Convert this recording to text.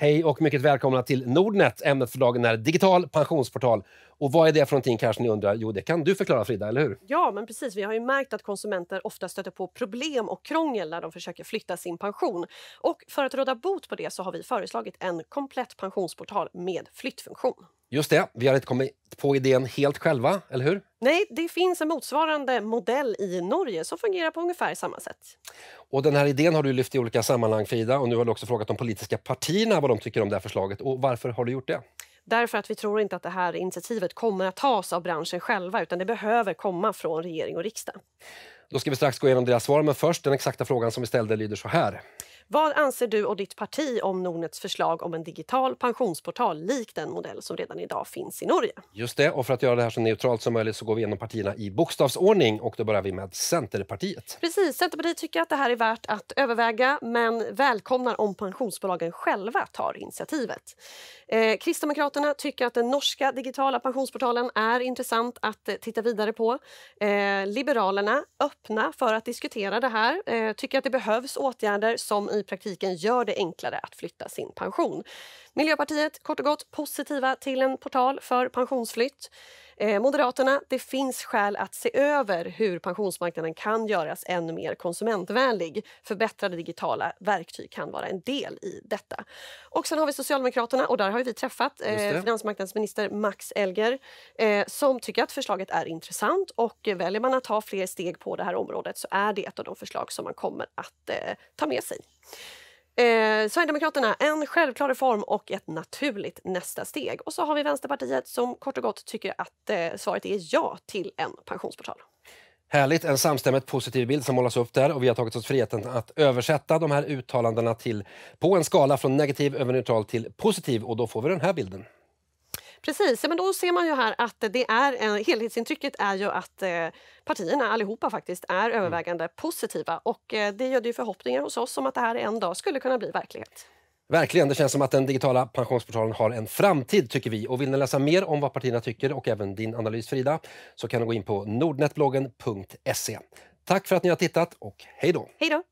Hej och mycket välkomna till Nordnet. Ämnet för dagen är digital pensionsportal. Och vad är det för någonting kanske ni undrar? Jo, det kan du förklara Frida, eller hur? Ja, men precis. Vi har ju märkt att konsumenter ofta stöter på problem och krångel när de försöker flytta sin pension. Och för att råda bot på det så har vi föreslagit en komplett pensionsportal med flyttfunktion. Just det, vi har inte kommit på idén helt själva, eller hur? Nej, det finns en motsvarande modell i Norge som fungerar på ungefär samma sätt. Och den här idén har du lyft i olika sammanhang, Frida, och nu har du också frågat de politiska partierna vad de tycker om det här förslaget. Och varför har du gjort det? Därför att vi tror inte att det här initiativet kommer att tas av branschen själva, utan det behöver komma från regering och riksdag. Då ska vi strax gå igenom deras svar, men först den exakta frågan som vi ställde lyder så här. Vad anser du och ditt parti om Nordnets förslag om en digital pensionsportal lik den modell som redan idag finns i Norge? Just det, och för att göra det här så neutralt som möjligt så går vi igenom partierna i bokstavsordning och då börjar vi med Centerpartiet. Precis, Centerpartiet tycker att det här är värt att överväga men välkomnar om pensionsbolagen själva tar initiativet. Eh, Kristdemokraterna tycker att den norska digitala pensionsportalen är intressant att eh, titta vidare på. Eh, Liberalerna öppna för att diskutera det här, eh, tycker att det behövs åtgärder som i praktiken gör det enklare att flytta sin pension. Miljöpartiet, kort och gott, positiva till en portal för pensionsflytt. Eh, Moderaterna, det finns skäl att se över hur pensionsmarknaden kan göras ännu mer konsumentvänlig. Förbättrade digitala verktyg kan vara en del i detta. Och sen har vi Socialdemokraterna och där har vi träffat eh, finansmarknadsminister Max Elger eh, som tycker att förslaget är intressant och väljer man att ta fler steg på det här området så är det ett av de förslag som man kommer att ta med sig. Eh, Sverigedemokraterna, en självklar reform och ett naturligt nästa steg. Och så har vi Vänsterpartiet som kort och gott tycker att eh, svaret är ja till en pensionsportal. Härligt, en samstämmigt positiv bild som målas upp där och vi har tagit oss friheten att översätta de här uttalandena till på en skala från negativ över neutral till positiv och då får vi den här bilden. Precis, ja, men då ser man ju här att det är en, helhetsintrycket är ju att eh, partierna allihopa faktiskt är mm. övervägande mm. positiva och eh, det gör ju förhoppningar hos oss om att det här en dag skulle kunna bli verklighet. Verkligen, det känns som att den digitala pensionsportalen har en framtid tycker vi. Och vill ni läsa mer om vad partierna tycker och även din analys Frida så kan ni gå in på nordnetbloggen.se. Tack för att ni har tittat och hej då! Hej då!